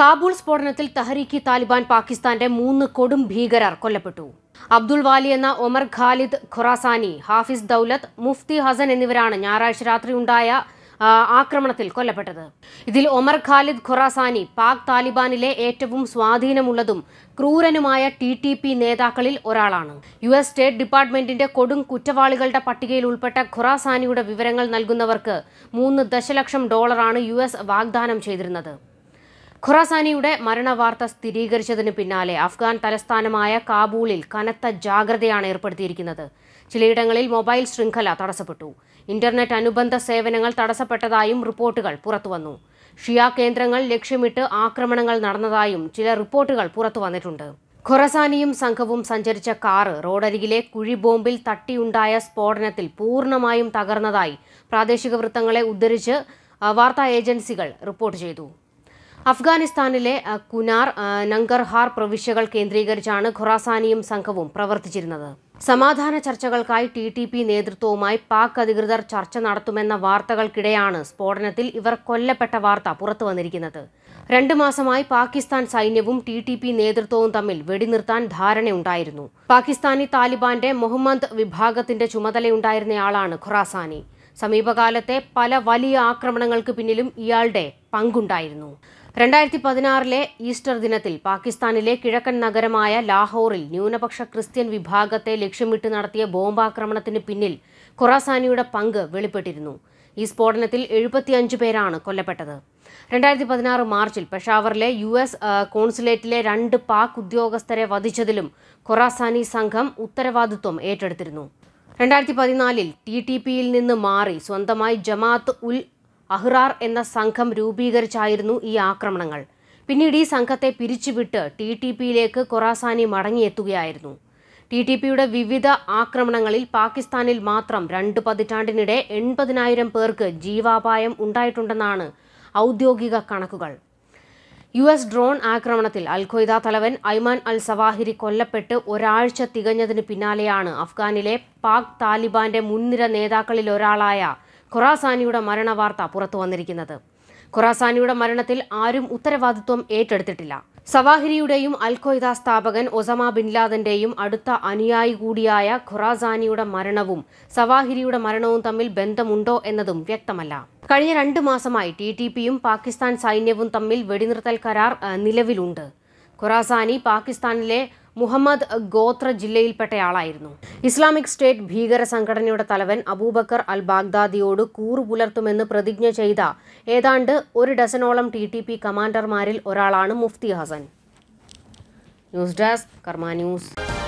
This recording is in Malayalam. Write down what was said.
കാബൂൾ സ്ഫോടനത്തിൽ തഹരീഖി താലിബാൻ പാകിസ്ഥാന്റെ മൂന്ന് കൊടും ഭീകരർ കൊല്ലപ്പെട്ടു അബ്ദുൾ വാലി എന്ന ഒമർ ഖാലിദ് ഖുറാസാനി ഹാഫിസ് ദൌലത്ത് മുഫ്തി ഹസൻ എന്നിവരാണ് ഞായറാഴ്ച രാത്രി ഉണ്ടായ ആക്രമണത്തിൽ കൊല്ലപ്പെട്ടത് ഇതിൽ ഒമർ ഖാലിദ് ഖുറാസാനി പാക് താലിബാനിലെ ഏറ്റവും സ്വാധീനമുള്ളതും ക്രൂരനുമായ ടി ടി പി നേതാക്കളിൽ ഒരാളാണ് യു എസ് സ്റ്റേറ്റ് ഡിപ്പാർട്ട്മെന്റിന്റെ കൊടും കുറ്റവാളികളുടെ പട്ടികയിൽ ഉൾപ്പെട്ട ഖുറാസാനിയുടെ വിവരങ്ങൾ നൽകുന്നവർക്ക് മൂന്ന് ദശലക്ഷം ഡോളറാണ് യു വാഗ്ദാനം ചെയ്തിരുന്നത് ഖൊറാസാനിയുടെ മരണവാർത്ത സ്ഥിരീകരിച്ചതിന് പിന്നാലെ അഫ്ഗാൻ തലസ്ഥാനമായ കാബൂളിൽ കനത്ത ജാഗ്രതയാണ് ഏർപ്പെടുത്തിയിരിക്കുന്നത് ചിലയിടങ്ങളിൽ മൊബൈൽ ശൃംഖല തടസ്സപ്പെട്ടു ഇന്റർനെറ്റ് അനുബന്ധ സേവനങ്ങൾ തടസ്സപ്പെട്ടതായും റിപ്പോർട്ടുകൾ പുറത്തുവന്നു ഷിയാ കേന്ദ്രങ്ങൾ ലക്ഷ്യമിട്ട് ആക്രമണങ്ങൾ നടന്നതായും ചില റിപ്പോർട്ടുകൾ പുറത്തുവന്നിട്ടുണ്ട് ഖുറസാനിയും സംഘവും സഞ്ചരിച്ച കാറ് റോഡരികിലെ കുഴി ബോംബിൽ തട്ടിയുണ്ടായ സ്ഫോടനത്തിൽ പൂർണ്ണമായും തകർന്നതായി പ്രാദേശിക വൃത്തങ്ങളെ ഉദ്ധരിച്ച് വാർത്താ ഏജൻസികൾ റിപ്പോർട്ട് ചെയ്തു അഫ്ഗാനിസ്ഥാനിലെ കുനാർ നങ്കർഹാർ പ്രവിശ്യകൾ കേന്ദ്രീകരിച്ചാണ് ഖുറാസാനിയും സംഘവും പ്രവർത്തിച്ചിരുന്നത് സമാധാന ചർച്ചകൾക്കായി ടി ടി പി നേതൃത്വവുമായി പാക് അധികൃതർ ചർച്ച നടത്തുമെന്ന വാർത്തകൾക്കിടെയാണ് സ്ഫോടനത്തിൽ ഇവർ കൊല്ലപ്പെട്ട വാർത്ത പുറത്തുവന്നിരിക്കുന്നത് വന്നിരിക്കുന്നത് രണ്ടു മാസമായി പാകിസ്ഥാൻ സൈന്യവും ടി ടി പി നേതൃത്വവും തമ്മിൽ വെടിനിർത്താൻ ധാരണയുണ്ടായിരുന്നു പാകിസ്ഥാനി താലിബാന്റെ മുഹമ്മദ് വിഭാഗത്തിന്റെ ചുമതലയുണ്ടായിരുന്നയാളാണ് ഖുറാസാനി സമീപകാലത്തെ പല വലിയ ആക്രമണങ്ങൾക്ക് പിന്നിലും ഇയാളുടെ പങ്കുണ്ടായിരുന്നു രണ്ടായിരത്തി പതിനാറിലെ ഈസ്റ്റർ ദിനത്തിൽ പാകിസ്ഥാനിലെ കിഴക്കൻ നഗരമായ ലാഹോറിൽ ന്യൂനപക്ഷ ക്രിസ്ത്യൻ വിഭാഗത്തെ ലക്ഷ്യമിട്ട് നടത്തിയ ബോംബാക്രമണത്തിന് പിന്നിൽ ഖൊറാസാനിയുടെ പങ്ക് വെളിപ്പെട്ടിരുന്നു ഈ സ്ഫോടനത്തിൽ എഴുപത്തിയഞ്ച് പേരാണ് കൊല്ലപ്പെട്ടത് രണ്ടായിരത്തി പതിനാറ് മാർച്ചിൽ പെഷാവറിലെ യു എസ് കോൺസുലേറ്റിലെ രണ്ട് പാക് ഉദ്യോഗസ്ഥരെ വധിച്ചതിലും ഖൊറാസാനി സംഘം ഉത്തരവാദിത്വം ഏറ്റെടുത്തിരുന്നു രണ്ടായിരത്തി പതിനാലിൽ ടി ടി പിയിൽ നിന്ന് മാറി സ്വന്തമായി ജമാഅത്ത് ഉൽ അഹ്റാർ എന്ന സംഘം രൂപീകരിച്ചായിരുന്നു ഈ ആക്രമണങ്ങൾ പിന്നീട് ഈ സംഘത്തെ പിരിച്ചുവിട്ട് ടി ടി പിയിലേക്ക് ഖൊറാസാനി മടങ്ങിയെത്തുകയായിരുന്നു ടി ടി പിയുടെ വിവിധ ആക്രമണങ്ങളിൽ പാകിസ്ഥാനിൽ മാത്രം രണ്ട് പതിറ്റാണ്ടിനിടെ എൺപതിനായിരം പേർക്ക് ജീവാപായം ഉണ്ടായിട്ടുണ്ടെന്നാണ് ഔദ്യോഗിക കണക്കുകൾ യു എസ് ഡ്രോൺ ആക്രമണത്തിൽ അൽ തലവൻ ഐമാൻ അൽ സവാഹിരി കൊല്ലപ്പെട്ട് ഒരാഴ്ച തികഞ്ഞതിന് പിന്നാലെയാണ് അഫ്ഗാനിലെ പാക് താലിബാന്റെ മുൻനിര നേതാക്കളിൽ ഒരാളായ മരണ മരണവാർത്ത പുറത്തു വന്നിരിക്കുന്നത് ഖുറാസാനിയുടെ മരണത്തിൽ ആരും ഉത്തരവാദിത്വം ഏറ്റെടുത്തിട്ടില്ല സവാഹിരിയുടെയും അൽ സ്ഥാപകൻ ഒസമ ബിൻ ലാദന്റെയും അടുത്ത അനുയായി കൂടിയായ ഖുറാസാനിയുടെ മരണവും സവാഹിരിയുടെ മരണവും തമ്മിൽ ബന്ധമുണ്ടോ എന്നതും വ്യക്തമല്ല കഴിഞ്ഞ രണ്ട് മാസമായി ടി ടി പിയും പാകിസ്ഥാൻ സൈന്യവും തമ്മിൽ വെടിനിർത്തൽ കരാർ നിലവിലുണ്ട് ഖുറാസാനി പാകിസ്ഥാനിലെ മുഹമ്മദ് ഗോത്ര ജില്ലയിൽപ്പെട്ടയാളായിരുന്നു ഇസ്ലാമിക് സ്റ്റേറ്റ് ഭീകര സംഘടനയുടെ തലവൻ അബൂബക്കർ അൽ ബാഗ്ദാദിയോട് കൂറു പുലർത്തുമെന്ന് പ്രതിജ്ഞ ചെയ്ത ഏതാണ്ട് ഒരു ഡസനോളം ടി ടി പി കമാൻഡർമാരിൽ ഒരാളാണ് Mufti Hasan news desk Karma news